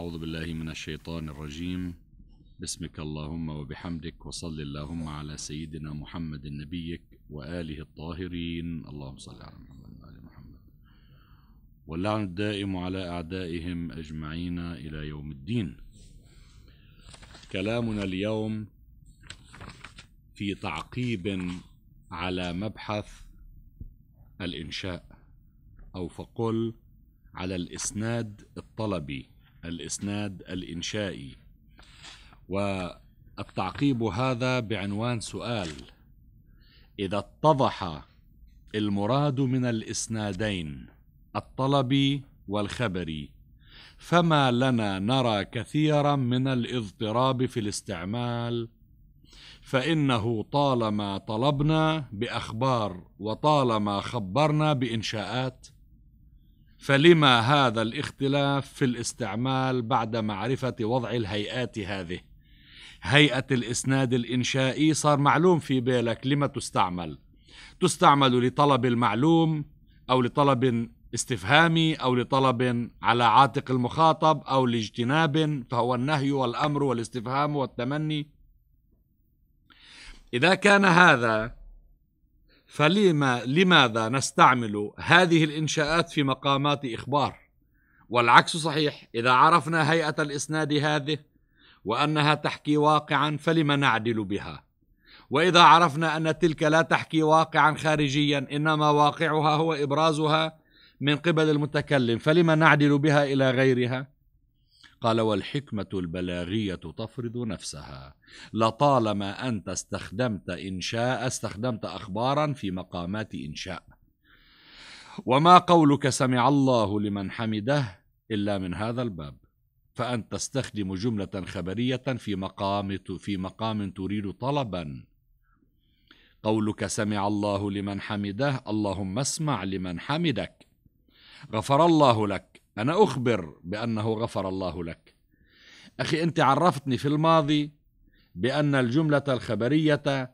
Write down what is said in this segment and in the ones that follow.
أعوذ بالله من الشيطان الرجيم بسمك اللهم وبحمدك وصل اللهم على سيدنا محمد نبيك وآله الطاهرين اللهم صل على محمد وآل محمد واللعن الدائم على أعدائهم أجمعين إلى يوم الدين كلامنا اليوم في تعقيب على مبحث الإنشاء أو فقل على الإسناد الطلبي الإسناد الإنشائي والتعقيب هذا بعنوان سؤال إذا اتضح المراد من الإسنادين الطلبي والخبري فما لنا نرى كثيرا من الاضطراب في الاستعمال فانه طالما طلبنا باخبار وطالما خبرنا بانشاءات فلما هذا الاختلاف في الاستعمال بعد معرفة وضع الهيئات هذه هيئة الإسناد الإنشائي صار معلوم في بالك لما تستعمل تستعمل لطلب المعلوم أو لطلب استفهامي أو لطلب على عاتق المخاطب أو لاجتناب فهو النهي والأمر والاستفهام والتمني إذا كان هذا فلما لماذا نستعمل هذه الانشاءات في مقامات اخبار والعكس صحيح اذا عرفنا هيئه الاسناد هذه وانها تحكي واقعا فلم نعدل بها واذا عرفنا ان تلك لا تحكي واقعا خارجيا انما واقعها هو ابرازها من قبل المتكلم فلم نعدل بها الى غيرها قال والحكمة البلاغية تفرض نفسها لطالما أنت استخدمت إنشاء استخدمت أخبارا في مقامات إنشاء وما قولك سمع الله لمن حمده إلا من هذا الباب فأنت تستخدم جملة خبرية في مقام في مقام تريد طلبا قولك سمع الله لمن حمده اللهم اسمع لمن حمدك غفر الله لك أنا أخبر بأنه غفر الله لك أخي أنت عرفتني في الماضي بأن الجملة الخبرية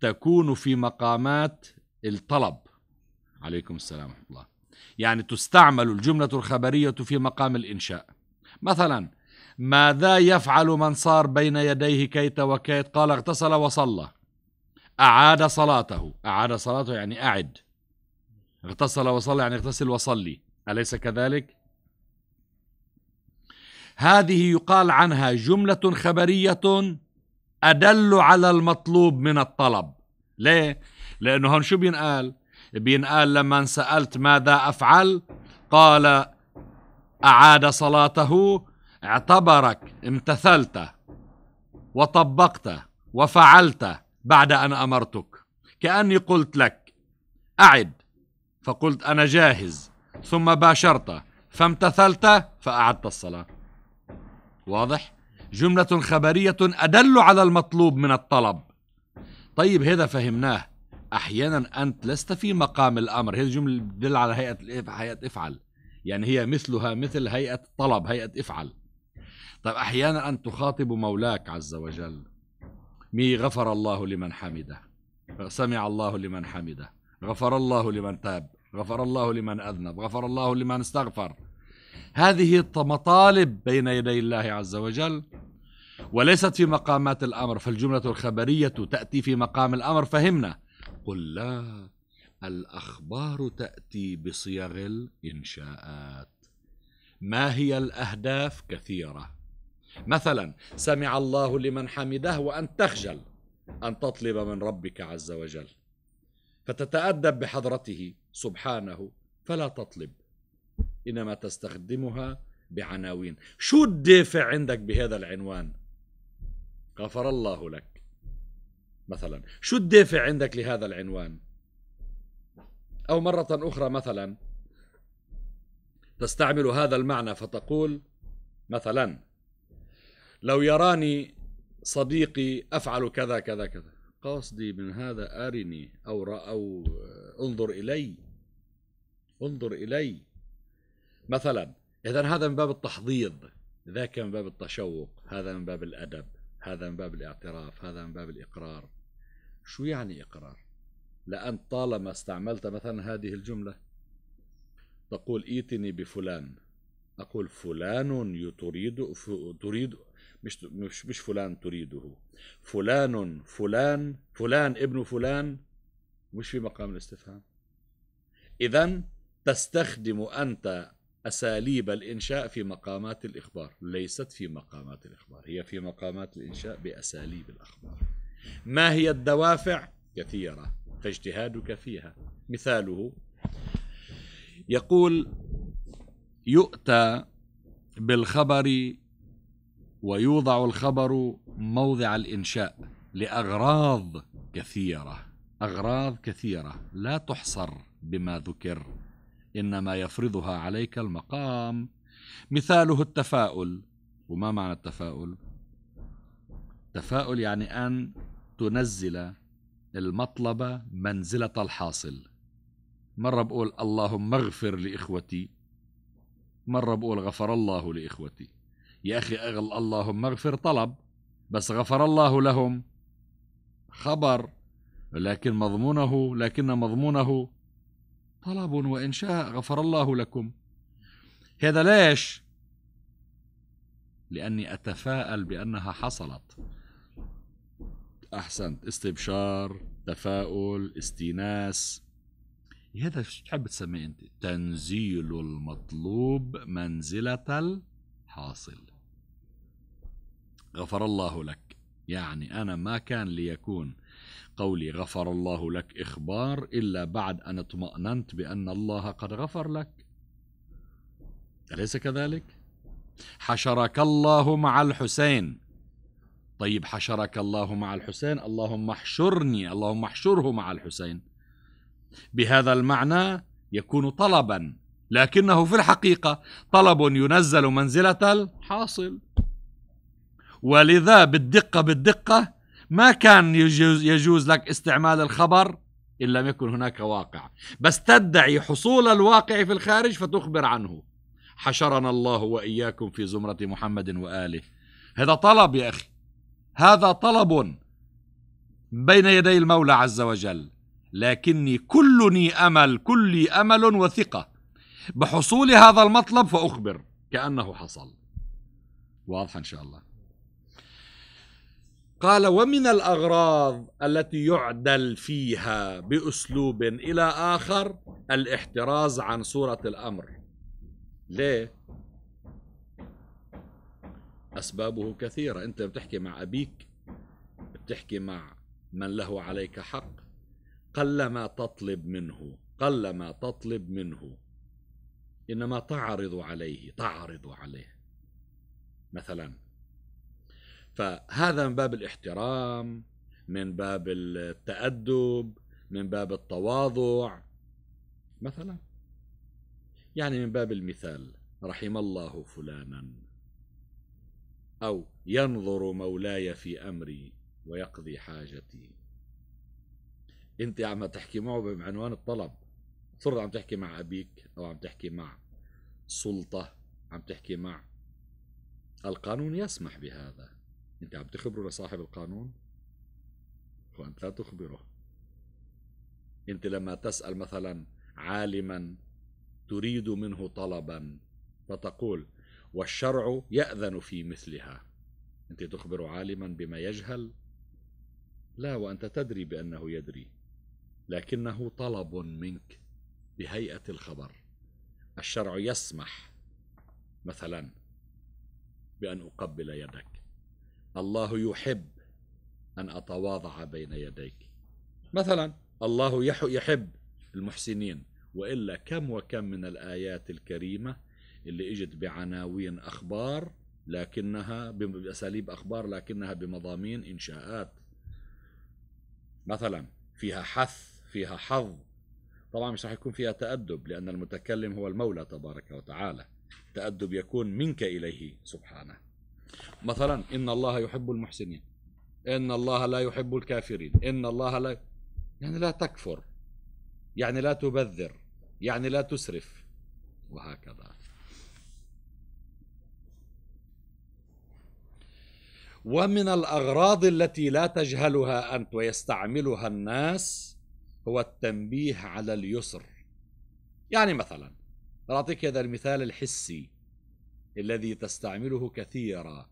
تكون في مقامات الطلب عليكم السلام ورحمة الله يعني تستعمل الجملة الخبرية في مقام الإنشاء مثلا ماذا يفعل من صار بين يديه كيت وكيت قال اغتسل وصلى أعاد صلاته أعاد صلاته يعني أعد اغتسل وصلى يعني اغتسل وصلي أليس كذلك؟ هذه يقال عنها جملة خبرية أدل على المطلوب من الطلب ليه؟ لأنه هون شو بينقال؟ بينقال لما سألت ماذا أفعل قال أعاد صلاته اعتبرك امتثلت وطبقت وفعلت بعد أن أمرتك كأني قلت لك أعد فقلت أنا جاهز ثم باشرت فامتثلت فأعدت الصلاة واضح جملة خبرية أدل على المطلوب من الطلب طيب هذا فهمناه أحيانا أنت لست في مقام الأمر هذه الجملة تدل على هيئة هيئة افعل يعني هي مثلها مثل هيئة طلب هيئة افعل طيب أحيانا أن تخاطب مولاك عز وجل مي غفر الله لمن حمده سمع الله لمن حمده غفر الله لمن تاب غفر الله لمن أذنب غفر الله لمن استغفر هذه مطالب بين يدي الله عز وجل وليست في مقامات الأمر فالجملة الخبرية تأتي في مقام الأمر فهمنا قل لا الأخبار تأتي بصيغ الإنشاءات ما هي الأهداف كثيرة مثلا سمع الله لمن حمده وأن تخجل أن تطلب من ربك عز وجل فتتأدب بحضرته سبحانه فلا تطلب إنما تستخدمها بعناوين شو الدافع عندك بهذا العنوان غفر الله لك مثلا شو الدافع عندك لهذا العنوان أو مرة أخرى مثلا تستعمل هذا المعنى فتقول مثلا لو يراني صديقي أفعل كذا كذا كذا قصدي من هذا أرني أو, أو انظر إلي انظر إلي مثلا اذا هذا من باب التحضيض ذاك من باب التشوق هذا من باب الادب هذا من باب الاعتراف هذا من باب الاقرار شو يعني اقرار لان طالما استعملت مثلا هذه الجمله تقول ائتني بفلان اقول فلان تريد تريد مش مش مش فلان تريده فلان فلان فلان ابن فلان مش في مقام الاستفهام اذا تستخدم انت أساليب الإنشاء في مقامات الإخبار ليست في مقامات الإخبار هي في مقامات الإنشاء بأساليب الأخبار ما هي الدوافع؟ كثيرة فاجتهادك فيها مثاله يقول يؤتى بالخبر ويوضع الخبر موضع الإنشاء لأغراض كثيرة أغراض كثيرة لا تحصر بما ذكر إنما يفرضها عليك المقام مثاله التفاؤل وما معنى التفاؤل التفاؤل يعني أن تنزل المطلب منزلة الحاصل مرة بقول اللهم اغفر لإخوتي مرة بقول غفر الله لإخوتي يا أخي أغل اللهم اغفر طلب بس غفر الله لهم خبر لكن مضمونه لكن مضمونه طلب وإن شاء غفر الله لكم هذا ليش لأني أتفاءل بأنها حصلت أحسنت استبشار تفاؤل استئناس هذا شو تحب تسميه أنت تنزيل المطلوب منزلة الحاصل غفر الله لك يعني أنا ما كان ليكون قولي غفر الله لك إخبار إلا بعد أن اطمأننت بأن الله قد غفر لك أليس كذلك؟ حشرك الله مع الحسين طيب حشرك الله مع الحسين اللهم احشرني اللهم احشره مع الحسين بهذا المعنى يكون طلبا لكنه في الحقيقة طلب ينزل منزلة الحاصل ولذا بالدقة بالدقة ما كان يجوز, يجوز لك استعمال الخبر إن لم يكن هناك واقع بس تدعي حصول الواقع في الخارج فتخبر عنه حشرنا الله وإياكم في زمرة محمد وآله هذا طلب يا أخي هذا طلب بين يدي المولى عز وجل لكني كلني أمل كلي أمل وثقة بحصول هذا المطلب فأخبر كأنه حصل واضحة إن شاء الله قال ومن الأغراض التي يعدل فيها بأسلوب إلى آخر الاحتراز عن صورة الأمر ليه؟ أسبابه كثيرة أنت بتحكي مع أبيك بتحكي مع من له عليك حق قلما تطلب منه قلما تطلب منه إنما تعرض عليه تعرض عليه مثلاً فهذا من باب الاحترام من باب التأدب من باب التواضع مثلا يعني من باب المثال رحم الله فلانا أو ينظر مولاي في أمري ويقضي حاجتي أنت عم تحكي معه بعنوان الطلب صرت عم تحكي مع أبيك أو عم تحكي مع سلطة عم تحكي مع القانون يسمح بهذا انت عم تخبره لصاحب القانون وانت لا تخبره انت لما تسال مثلا عالما تريد منه طلبا فتقول والشرع ياذن في مثلها انت تخبر عالما بما يجهل لا وانت تدري بانه يدري لكنه طلب منك بهيئه الخبر الشرع يسمح مثلا بان اقبل يدك الله يحب أن أتواضع بين يديك مثلا الله يحب المحسنين وإلا كم وكم من الآيات الكريمة اللي إجت بعناوين أخبار لكنها بأساليب أخبار لكنها بمضامين إنشاءات مثلا فيها حث فيها حظ طبعا مش راح يكون فيها تأدب لأن المتكلم هو المولى تبارك وتعالى التأدب يكون منك إليه سبحانه مثلا ان الله يحب المحسنين ان الله لا يحب الكافرين ان الله لا يعني لا تكفر يعني لا تبذر يعني لا تسرف وهكذا ومن الاغراض التي لا تجهلها انت ويستعملها الناس هو التنبيه على اليسر يعني مثلا اعطيك هذا المثال الحسي الذي تستعمله كثيرا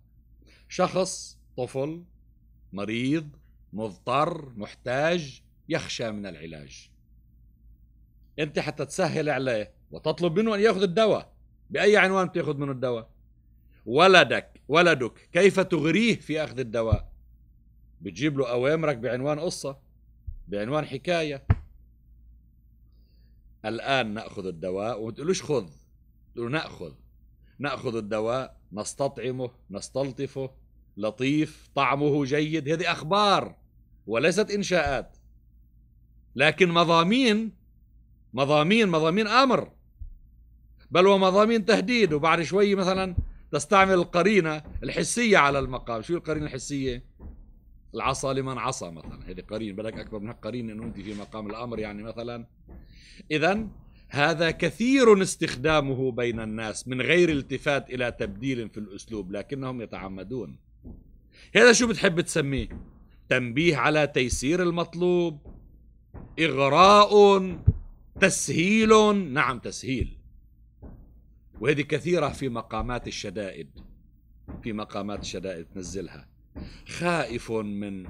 شخص طفل مريض مضطر محتاج يخشى من العلاج انت حتى تسهل عليه وتطلب منه ان ياخذ الدواء باي عنوان بتاخذ منه الدواء ولدك ولدك كيف تغريه في اخذ الدواء بتجيب له اوامرك بعنوان قصه بعنوان حكايه الان ناخذ الدواء وما تقولوش خذ تقول ناخذ ناخذ الدواء نستطعمه نستلطفه لطيف طعمه جيد هذه اخبار وليست انشاءات لكن مضامين مضامين مضامين امر بل ومضامين تهديد وبعد شوي مثلا تستعمل القرينه الحسيه على المقام شو القرينه الحسيه العصا لمن عصى مثلا هذه قرين بدك اكبر من قرين انه انت في مقام الامر يعني مثلا اذا هذا كثير استخدامه بين الناس من غير التفات الى تبديل في الاسلوب لكنهم يتعمدون هذا شو بتحب تسميه تنبيه على تيسير المطلوب اغراء تسهيل نعم تسهيل وهذه كثيره في مقامات الشدائد في مقامات الشدائد تنزلها خائف من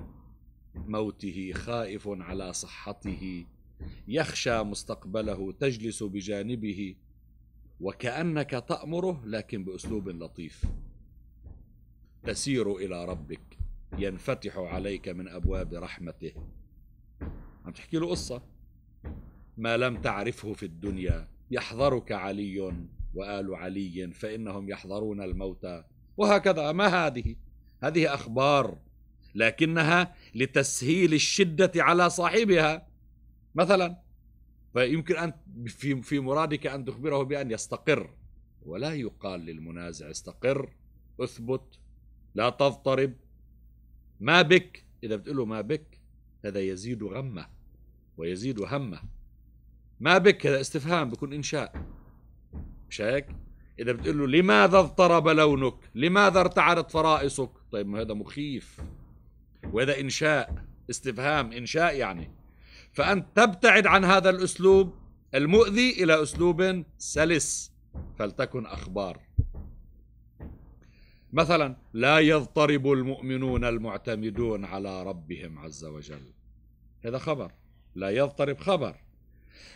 موته خائف على صحته يخشى مستقبله تجلس بجانبه وكأنك تأمره لكن بأسلوب لطيف تسير إلى ربك ينفتح عليك من أبواب رحمته عم تحكي له قصة ما لم تعرفه في الدنيا يحضرك علي وآل علي فإنهم يحضرون الموتى وهكذا ما هذه هذه أخبار لكنها لتسهيل الشدة على صاحبها مثلا فيمكن أن في في مرادك أن تخبره بأن يستقر ولا يقال للمنازع استقر اثبت لا تضطرب ما بك إذا بتقول له ما بك هذا يزيد غمه ويزيد همه ما بك هذا استفهام بكون إنشاء مش هيك؟ إذا بتقول له لماذا اضطرب لونك؟ لماذا ارتعدت فرائصك؟ طيب ما هذا مخيف وهذا إنشاء استفهام إنشاء يعني فأنت تبتعد عن هذا الأسلوب المؤذي إلى أسلوب سلس فلتكن أخبار مثلا لا يضطرب المؤمنون المعتمدون على ربهم عز وجل هذا خبر لا يضطرب خبر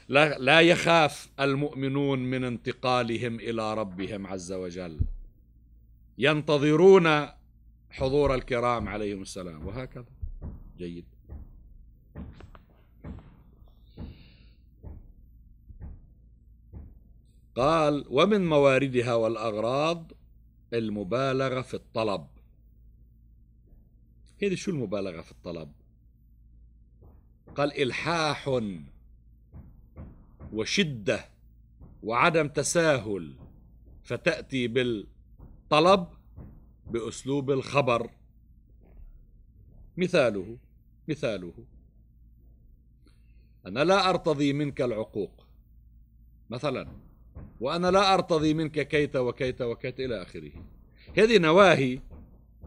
لا, لا يخاف المؤمنون من انتقالهم إلى ربهم عز وجل ينتظرون حضور الكرام عليهم السلام وهكذا جيد قال ومن مواردها والأغراض المبالغة في الطلب هذه شو المبالغة في الطلب قال إلحاح وشدة وعدم تساهل فتأتي بالطلب بأسلوب الخبر مثاله مثاله أنا لا أرتضي منك العقوق مثلا وأنا لا أرتضي منك كيت وكيت وكيت إلى آخره هذه نواهي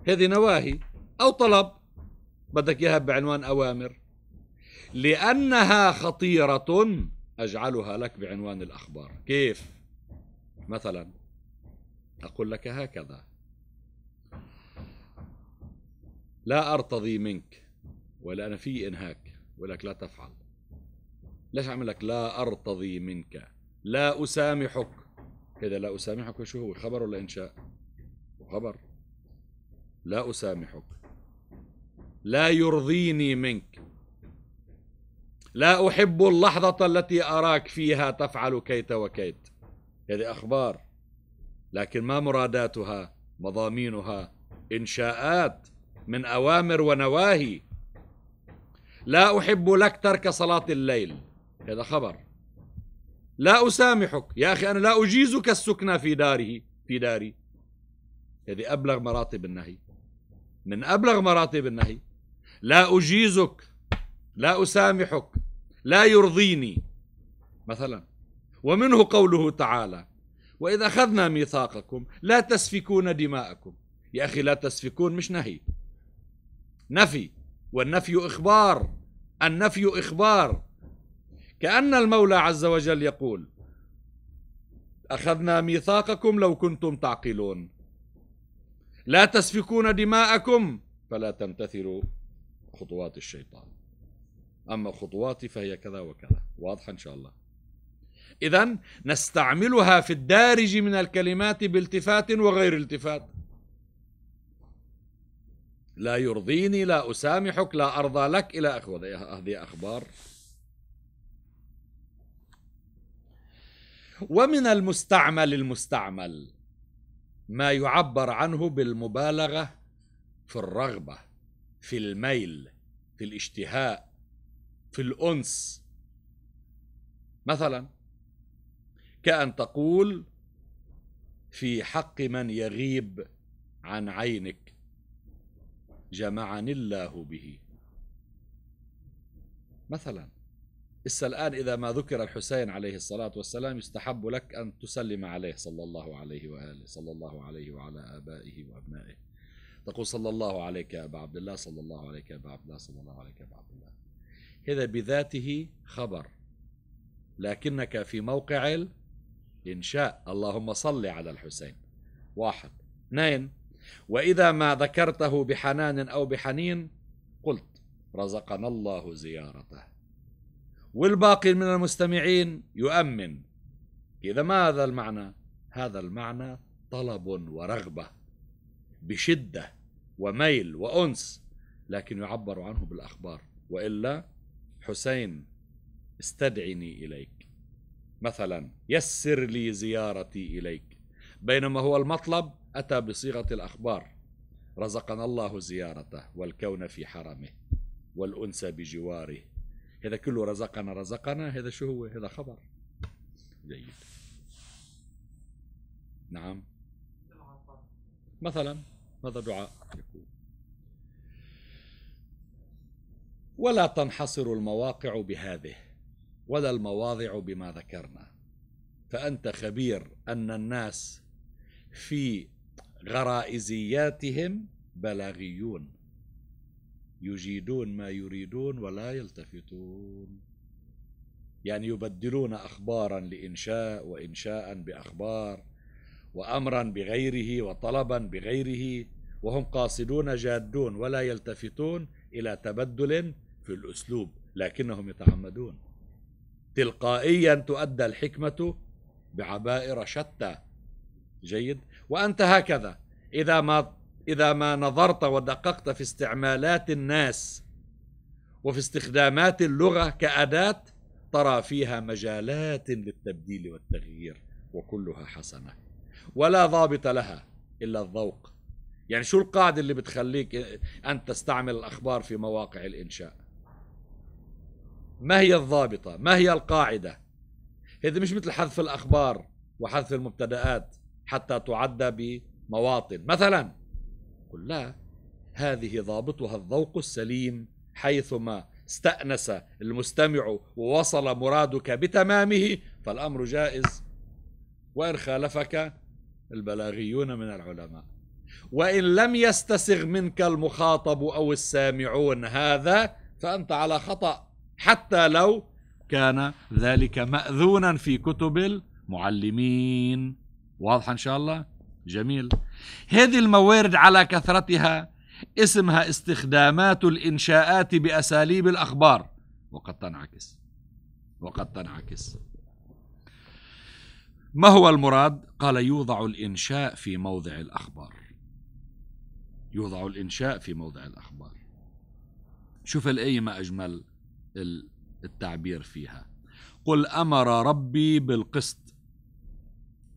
هذه نواهي أو طلب بدك إياها بعنوان أوامر لأنها خطيرة أجعلها لك بعنوان الأخبار كيف؟ مثلا أقول لك هكذا لا أرتضي منك ولا أنا في إنهاك ولك لا تفعل ليش أعمل لك لا أرتضي منك لا أسامحك كده لا أسامحك شو هو خبر ولا إنشاء خبر لا أسامحك لا يرضيني منك لا أحب اللحظة التي أراك فيها تفعل كيت وكيت هذه أخبار لكن ما مراداتها مضامينها إنشاءات من أوامر ونواهي لا أحب لك ترك صلاة الليل هذا خبر لا أسامحك يا أخي أنا لا أجيزك السكنى في داره في داري هذه أبلغ مراتب النهي من أبلغ مراتب النهي لا أجيزك لا أسامحك لا يرضيني مثلا ومنه قوله تعالى وإذا أخذنا ميثاقكم لا تسفكون دماءكم يا أخي لا تسفكون مش نهي نفي والنفي إخبار النفي إخبار كأن المولى عز وجل يقول أخذنا ميثاقكم لو كنتم تعقلون لا تسفكون دماءكم فلا تمتثلوا خطوات الشيطان أما خطواتي فهي كذا وكذا واضحة إن شاء الله إذا نستعملها في الدارج من الكلمات بالتفات وغير التفات لا يرضيني لا أسامحك لا أرضى لك إلى أخوة هذه أخبار ومن المستعمل المستعمل ما يعبر عنه بالمبالغه في الرغبه في الميل في الاشتهاء في الانس مثلا كان تقول في حق من يغيب عن عينك جمعني الله به مثلا إسا الآن إذا ما ذكر الحسين عليه الصلاة والسلام يستحب لك أن تسلم عليه صلى الله عليه وآله صلى الله عليه وعلى آبائه وأبنائه تقول صلى الله عليك يا أبا عبد الله صلى الله عليك يا أبا عبد الله صلى الله عليك يا أبا عبد الله هذا بذاته خبر لكنك في موقع الإنشاء اللهم صل على الحسين واحد اثنين وإذا ما ذكرته بحنان أو بحنين قلت رزقنا الله زيارته والباقي من المستمعين يؤمن إذا ما هذا المعنى؟ هذا المعنى طلب ورغبة بشدة وميل وأنس لكن يعبر عنه بالأخبار وإلا حسين استدعني إليك مثلا يسر لي زيارتي إليك بينما هو المطلب أتى بصيغة الأخبار رزقنا الله زيارته والكون في حرمه والأنس بجواره هذا كله رزقنا رزقنا هذا شو هو هذا خبر جيد نعم مثلا هذا دعاء يكون ولا تنحصر المواقع بهذه ولا المواضع بما ذكرنا فأنت خبير أن الناس في غرائزياتهم بلاغيون يجيدون ما يريدون ولا يلتفتون يعني يبدلون أخبارا لإنشاء وإنشاء بأخبار وأمرا بغيره وطلبا بغيره وهم قاصدون جادون ولا يلتفتون إلى تبدل في الأسلوب لكنهم يتعمدون تلقائيا تؤدى الحكمة بعبائر شتى جيد وأنت هكذا إذا ما اذا ما نظرت ودققت في استعمالات الناس وفي استخدامات اللغه كاداه ترى فيها مجالات للتبديل والتغيير وكلها حسنه ولا ضابط لها الا الذوق يعني شو القاعده اللي بتخليك ان تستعمل الاخبار في مواقع الانشاء ما هي الضابطه ما هي القاعده هذه مش مثل حذف الاخبار وحذف المبتدات حتى تعدى بمواطن مثلا قل لا هذه ضابطها الذوق السليم حيثما استأنس المستمع ووصل مرادك بتمامه فالأمر جائز وإن خالفك البلاغيون من العلماء وإن لم يستسغ منك المخاطب أو السامعون هذا فأنت على خطأ حتى لو كان ذلك مأذونا في كتب المعلمين واضحة إن شاء الله جميل هذه الموارد على كثرتها اسمها استخدامات الإنشاءات بأساليب الأخبار وقد تنعكس وقد تنعكس ما هو المراد؟ قال يوضع الإنشاء في موضع الأخبار يوضع الإنشاء في موضع الأخبار شوف الآية ما أجمل التعبير فيها قل أمر ربي بالقسط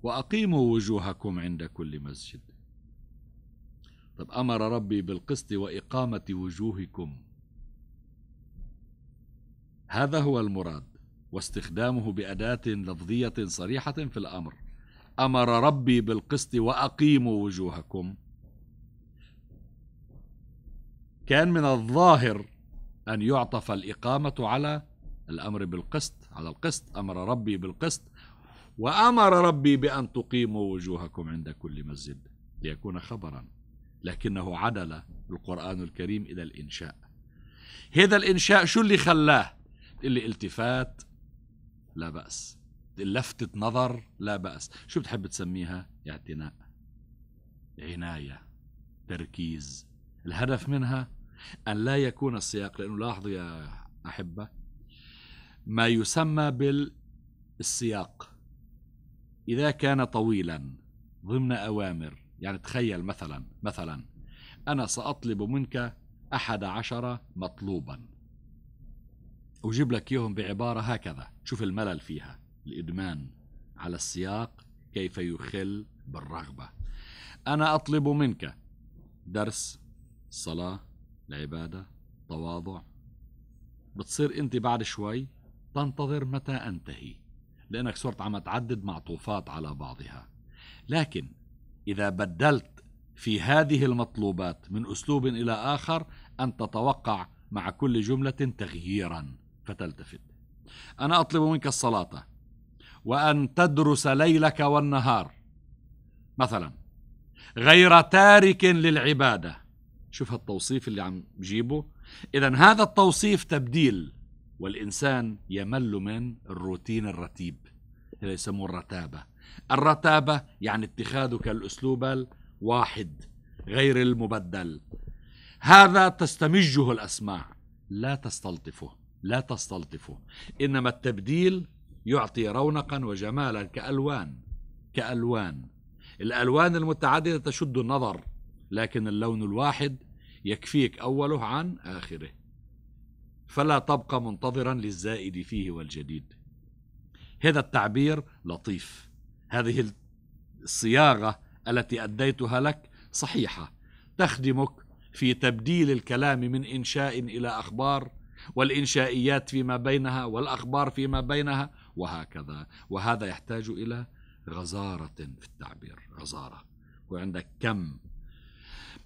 وأقيموا وجوهكم عند كل مسجد طب أمر ربي بالقسط وإقامة وجوهكم هذا هو المراد واستخدامه بأداة لفظية صريحة في الأمر أمر ربي بالقسط وأقيموا وجوهكم كان من الظاهر أن يعطف الإقامة على الأمر بالقسط على القسط أمر ربي بالقسط وامر ربي بان تقيموا وجوهكم عند كل مسجد ليكون خبرا لكنه عدل القران الكريم الى الانشاء هذا الانشاء شو اللي خلاه اللي التفات لا باس لفتة نظر لا باس شو بتحب تسميها اعتناء عنايه تركيز الهدف منها أن لا يكون السياق لأنه لاحظوا يا أحبة ما يسمى بالسياق إذا كان طويلا ضمن أوامر يعني تخيل مثلا مثلا أنا سأطلب منك أحد عشر مطلوبا أجيب لك إياهم بعبارة هكذا شوف الملل فيها الإدمان على السياق كيف يخل بالرغبة أنا أطلب منك درس صلاة العبادة تواضع بتصير أنت بعد شوي تنتظر متى أنتهي لأنك صرت عم تعدد معطوفات على بعضها لكن إذا بدلت في هذه المطلوبات من أسلوب إلى آخر أن تتوقع مع كل جملة تغييرا فتلتفت أنا أطلب منك الصلاة وأن تدرس ليلك والنهار مثلا غير تارك للعبادة شوف هالتوصيف اللي عم جيبه إذا هذا التوصيف تبديل والإنسان يمل من الروتين الرتيب اللي يسموه الرتابة الرتابة يعني اتخاذك الأسلوب الواحد غير المبدل هذا تستمجه الأسماع لا تستلطفه لا تستلطفه إنما التبديل يعطي رونقا وجمالا كألوان كألوان الألوان المتعددة تشد النظر لكن اللون الواحد يكفيك أوله عن آخره فلا تبقى منتظرا للزائد فيه والجديد هذا التعبير لطيف هذه الصياغة التي أديتها لك صحيحة تخدمك في تبديل الكلام من إنشاء إلى أخبار والإنشائيات فيما بينها والأخبار فيما بينها وهكذا وهذا يحتاج إلى غزارة في التعبير غزارة وعندك كم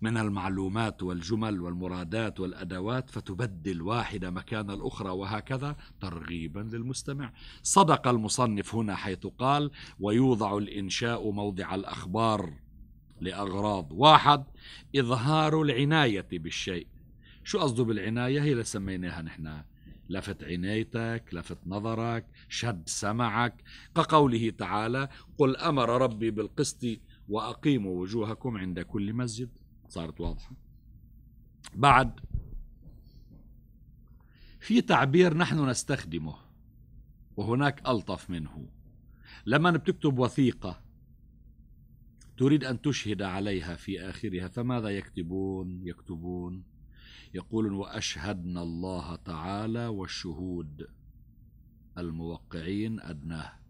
من المعلومات والجمل والمرادات والأدوات فتبدل واحدة مكان الأخرى وهكذا ترغيبا للمستمع صدق المصنف هنا حيث قال ويوضع الإنشاء موضع الأخبار لأغراض واحد إظهار العناية بالشيء شو قصده بالعناية هي اللي سميناها نحن لفت عنايتك لفت نظرك شد سمعك كقوله تعالى قل أمر ربي بالقسط وأقيموا وجوهكم عند كل مسجد صارت واضحة بعد في تعبير نحن نستخدمه وهناك ألطف منه لما بتكتب وثيقة تريد أن تشهد عليها في آخرها فماذا يكتبون يكتبون يقولون وأشهدنا الله تعالى والشهود الموقعين أدناه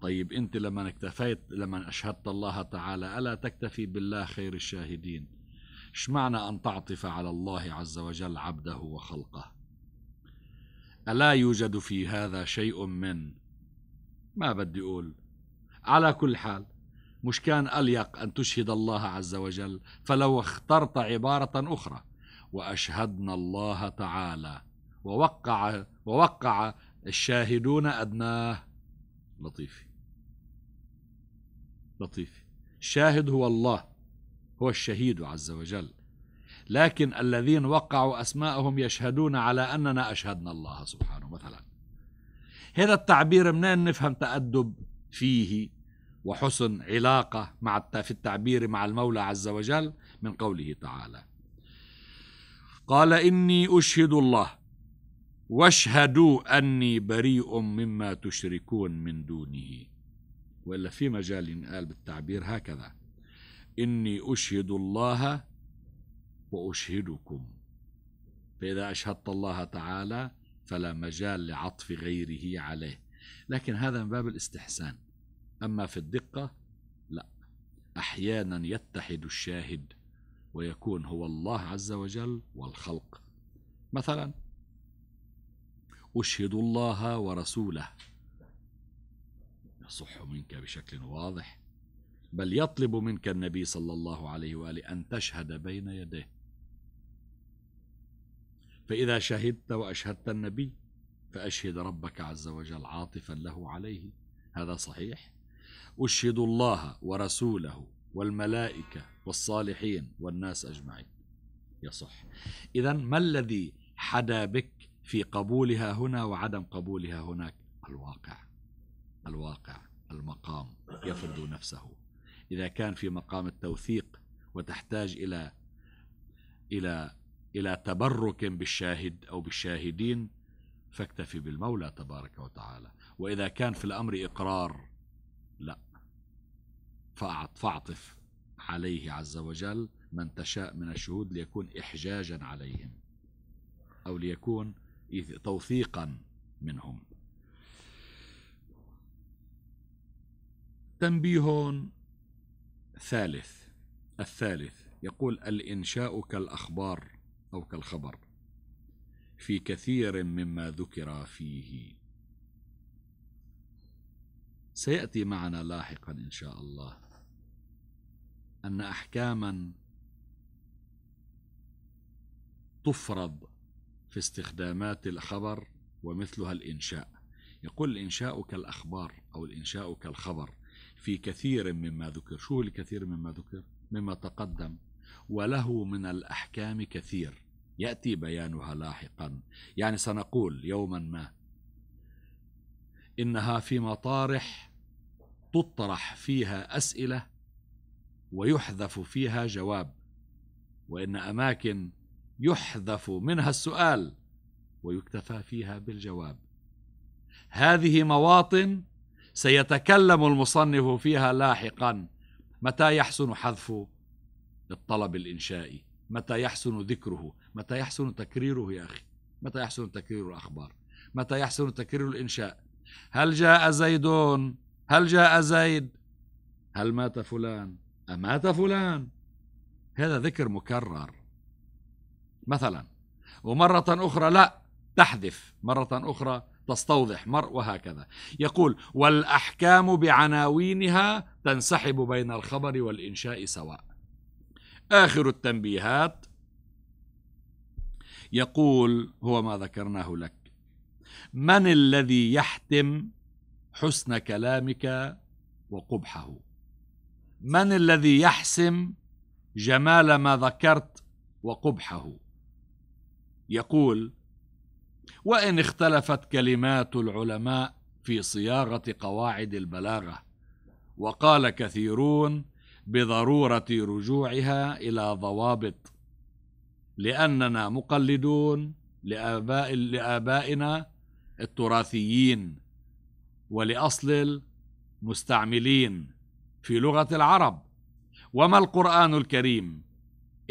طيب أنت لما اكتفيت لما أشهدت الله تعالى ألا تكتفي بالله خير الشاهدين ايش معنى أن تعطف على الله عز وجل عبده وخلقه ألا يوجد في هذا شيء من ما بدي أقول على كل حال مش كان أليق أن تشهد الله عز وجل فلو اخترت عبارة أخرى وأشهدنا الله تعالى ووقع ووقع الشاهدون أدناه لطيف لطيف الشاهد هو الله هو الشهيد عز وجل لكن الذين وقعوا أسماءهم يشهدون على أننا أشهدنا الله سبحانه مثلا هذا التعبير منين نفهم تأدب فيه وحسن علاقة مع في التعبير مع المولى عز وجل من قوله تعالى قال إني أشهد الله واشهدوا أني بريء مما تشركون من دونه وإلا في مجال ينقال بالتعبير هكذا إني أشهد الله وأشهدكم فإذا أشهدت الله تعالى فلا مجال لعطف غيره عليه لكن هذا من باب الاستحسان أما في الدقة لا أحيانا يتحد الشاهد ويكون هو الله عز وجل والخلق مثلا أشهد الله ورسوله يصح منك بشكل واضح بل يطلب منك النبي صلى الله عليه وآله أن تشهد بين يديه فإذا شهدت وأشهدت النبي فأشهد ربك عز وجل عاطفا له عليه هذا صحيح أشهد الله ورسوله والملائكة والصالحين والناس أجمعين يصح إذا ما الذي حدا بك في قبولها هنا وعدم قبولها هناك الواقع الواقع المقام يفرض نفسه إذا كان في مقام التوثيق وتحتاج إلى إلى إلى تبرك بالشاهد أو بالشاهدين فاكتفي بالمولى تبارك وتعالى وإذا كان في الأمر إقرار لا فاعطف عليه عز وجل من تشاء من الشهود ليكون إحجاجا عليهم أو ليكون توثيقا منهم تنبيه ثالث الثالث يقول الإنشاء كالأخبار أو كالخبر في كثير مما ذكر فيه سيأتي معنا لاحقا إن شاء الله أن أحكاما تفرض في استخدامات الخبر ومثلها الإنشاء يقول الإنشاء كالأخبار أو الإنشاء كالخبر في كثير مما ذكر شو الكثير مما ذكر مما تقدم وله من الأحكام كثير يأتي بيانها لاحقا يعني سنقول يوما ما إنها في مطارح تطرح فيها أسئلة ويحذف فيها جواب وإن أماكن يحذف منها السؤال ويكتفى فيها بالجواب هذه مواطن سيتكلم المصنف فيها لاحقا متى يحسن حذف الطلب الانشائي متى يحسن ذكره متى يحسن تكريره يا اخي متى يحسن تكرير الاخبار متى يحسن تكرير الانشاء هل جاء زيدون هل جاء زيد هل مات فلان امات فلان هذا ذكر مكرر مثلا ومرة أخرى لا تحذف مرة أخرى تستوضح مر وهكذا يقول والأحكام بعناوينها تنسحب بين الخبر والإنشاء سواء آخر التنبيهات يقول هو ما ذكرناه لك من الذي يحتم حسن كلامك وقبحه من الذي يحسم جمال ما ذكرت وقبحه يقول وان اختلفت كلمات العلماء في صياغه قواعد البلاغه وقال كثيرون بضروره رجوعها الى ضوابط لاننا مقلدون لآباء لابائنا التراثيين ولاصل المستعملين في لغه العرب وما القران الكريم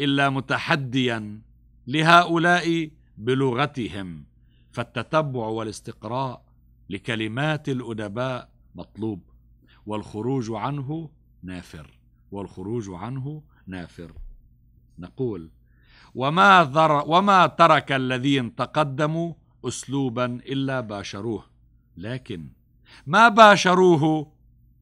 الا متحديا لهؤلاء بلغتهم فالتتبع والاستقراء لكلمات الأدباء مطلوب والخروج عنه نافر والخروج عنه نافر نقول وما, ذر وما ترك الذين تقدموا أسلوبا إلا باشروه لكن ما باشروه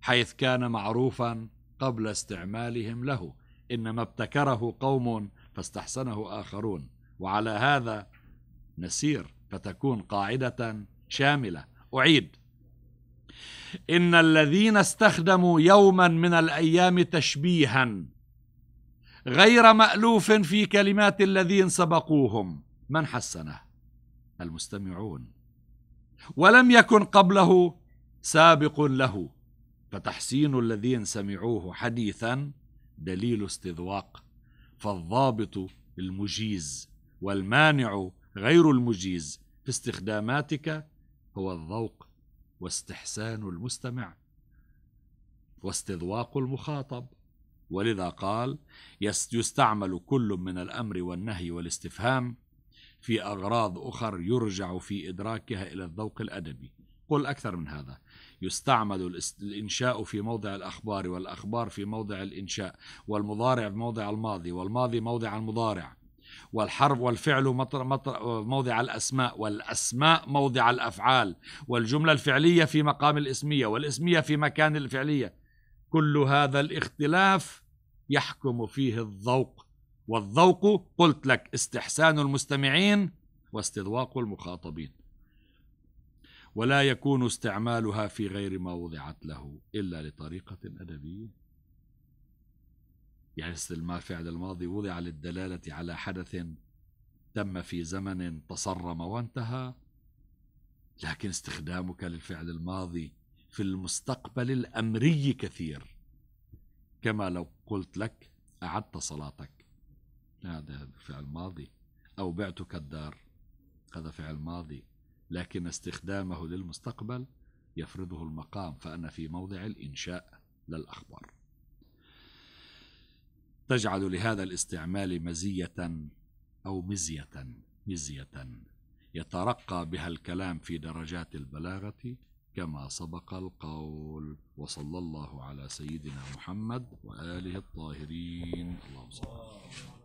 حيث كان معروفا قبل استعمالهم له إنما ابتكره قوم فاستحسنه آخرون وعلى هذا نسير فتكون قاعدة شاملة أعيد إن الذين استخدموا يوما من الأيام تشبيها غير مألوف في كلمات الذين سبقوهم من حسنه المستمعون ولم يكن قبله سابق له فتحسين الذين سمعوه حديثا دليل استذواق فالضابط المجيز والمانع غير المجيز في استخداماتك هو الذوق واستحسان المستمع واستذواق المخاطب ولذا قال يستعمل كل من الامر والنهي والاستفهام في اغراض اخر يرجع في ادراكها الى الذوق الادبي قل اكثر من هذا يستعمل الانشاء في موضع الاخبار والاخبار في موضع الانشاء والمضارع في موضع الماضي والماضي موضع المضارع والحرف والفعل مطر مطر موضع الأسماء والأسماء موضع الأفعال والجملة الفعلية في مقام الإسمية والإسمية في مكان الفعلية كل هذا الاختلاف يحكم فيه الذوق والذوق قلت لك استحسان المستمعين واستذواق المخاطبين ولا يكون استعمالها في غير ما وضعت له إلا لطريقة أدبية يعز الماء فعل الماضي وضع للدلالة على حدث تم في زمن تصرم وانتهى لكن استخدامك للفعل الماضي في المستقبل الأمري كثير كما لو قلت لك أعدت صلاتك هذا فعل ماضي أو بعتك الدار هذا فعل ماضي لكن استخدامه للمستقبل يفرضه المقام فأنا في موضع الإنشاء للأخبار تجعل لهذا الاستعمال مزية أو مزية مزية يترقى بها الكلام في درجات البلاغة كما سبق القول وصلى الله على سيدنا محمد وآله الطاهرين اللهم صل